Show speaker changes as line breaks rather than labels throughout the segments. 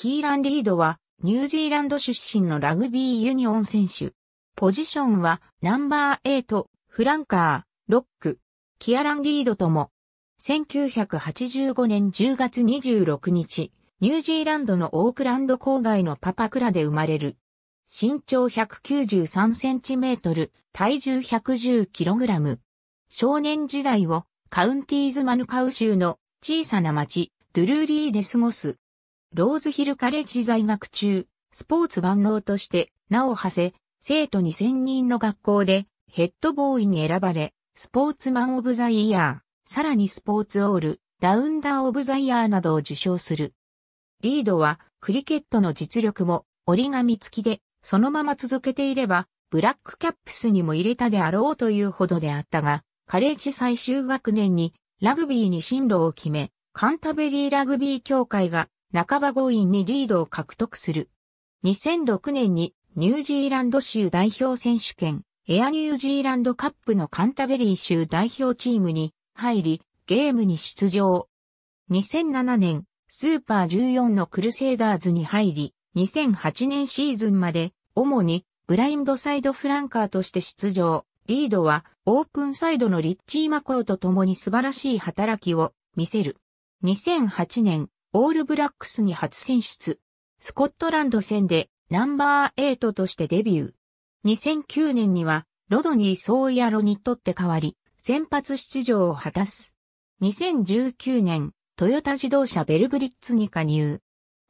キーラン・リードは、ニュージーランド出身のラグビーユニオン選手。ポジションは、ナンバー8、フランカー、ロック、キアラン・リードとも。1985年10月26日、ニュージーランドのオークランド郊外のパパクラで生まれる。身長193センチメートル、体重110キログラム。少年時代をカウンティーズマヌカウ州の小さな町、ドゥルーリーで過ごす。ローズヒルカレッジ在学中、スポーツ万能として名を馳せ、生徒2000人の学校でヘッドボーイに選ばれ、スポーツマンオブザイヤー、さらにスポーツオール、ラウンダーオブザイヤーなどを受賞する。リードはクリケットの実力も折り紙付きで、そのまま続けていれば、ブラックキャップスにも入れたであろうというほどであったが、カレッジ最終学年にラグビーに進路を決め、カンタベリーラグビー協会が半ば強引にリードを獲得する。2006年にニュージーランド州代表選手権、エアニュージーランドカップのカンタベリー州代表チームに入り、ゲームに出場。2007年、スーパー14のクルセイダーズに入り、2008年シーズンまで、主にブラインドサイドフランカーとして出場。リードはオープンサイドのリッチー・マコーと共に素晴らしい働きを見せる。2008年オールブラックスに初選出。スコットランド戦でナンバー8としてデビュー。2009年にはロドニー・ソーヤロにとって代わり、先発出場を果たす。2019年、トヨタ自動車ベルブリッツに加入。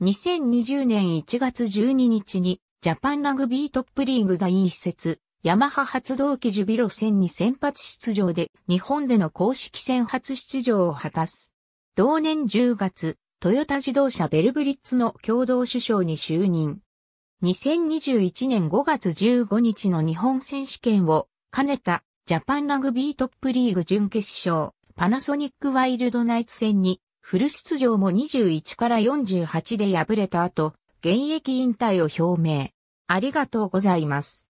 2020年1月12日に、ジャパンラグビートップリーグ第一節、ヤマハ発動機ジュビロ戦に先発出場で、日本での公式戦初出場を果たす。同年10月、トヨタ自動車ベルブリッツの共同首相に就任。2021年5月15日の日本選手権を兼ねたジャパンラグビートップリーグ準決勝パナソニックワイルドナイツ戦にフル出場も21から48で敗れた後現役引退を表明。ありがとうございます。